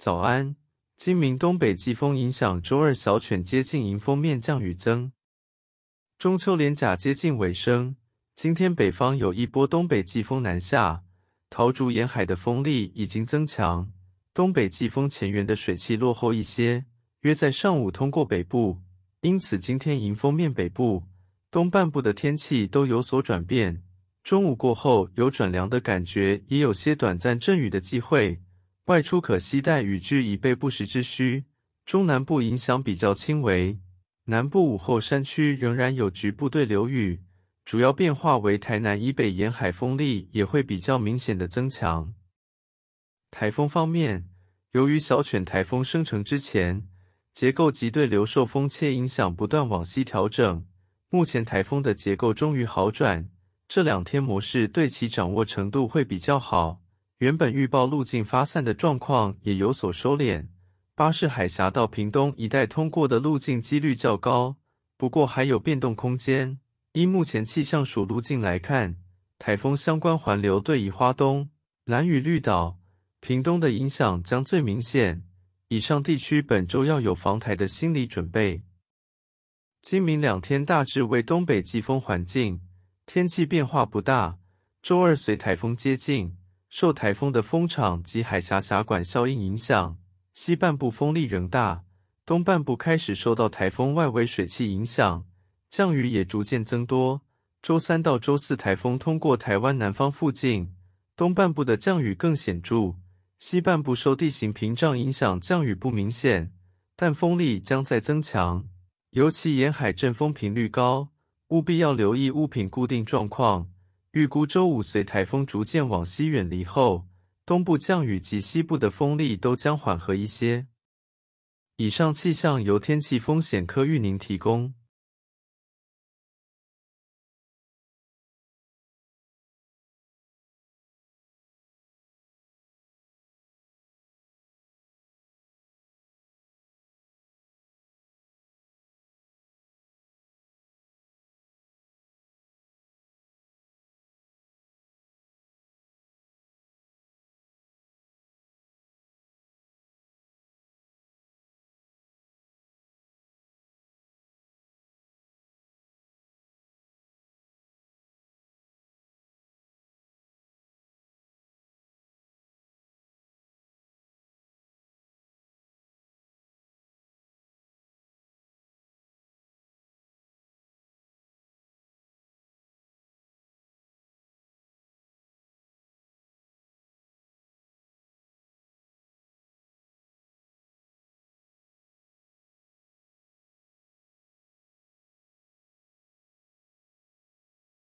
早安，今明东北季风影响，周二小犬接近迎风面降雨增。中秋连假接近尾声，今天北方有一波东北季风南下，桃竹沿海的风力已经增强。东北季风前缘的水汽落后一些，约在上午通过北部，因此今天迎风面北部、东半部的天气都有所转变。中午过后有转凉的感觉，也有些短暂阵雨的机会。外出可携带雨具以备不时之需。中南部影响比较轻微，南部午后山区仍然有局部对流雨。主要变化为台南以北沿海风力也会比较明显的增强。台风方面，由于小犬台风生成之前，结构及对流受风切影响不断往西调整，目前台风的结构终于好转，这两天模式对其掌握程度会比较好。原本预报路径发散的状况也有所收敛，巴士海峡到屏东一带通过的路径几率较高，不过还有变动空间。依目前气象署路径来看，台风相关环流对移花东、兰屿、绿岛、屏东的影响将最明显，以上地区本周要有防台的心理准备。今明两天大致为东北季风环境，天气变化不大，周二随台风接近。受台风的风场及海峡峡管效应影响，西半部风力仍大，东半部开始受到台风外围水汽影响，降雨也逐渐增多。周三到周四，台风通过台湾南方附近，东半部的降雨更显著，西半部受地形屏障影响，降雨不明显，但风力将在增强，尤其沿海阵风频率高，务必要留意物品固定状况。预估周五随台风逐渐往西远离后，东部降雨及西部的风力都将缓和一些。以上气象由天气风险科玉宁提供。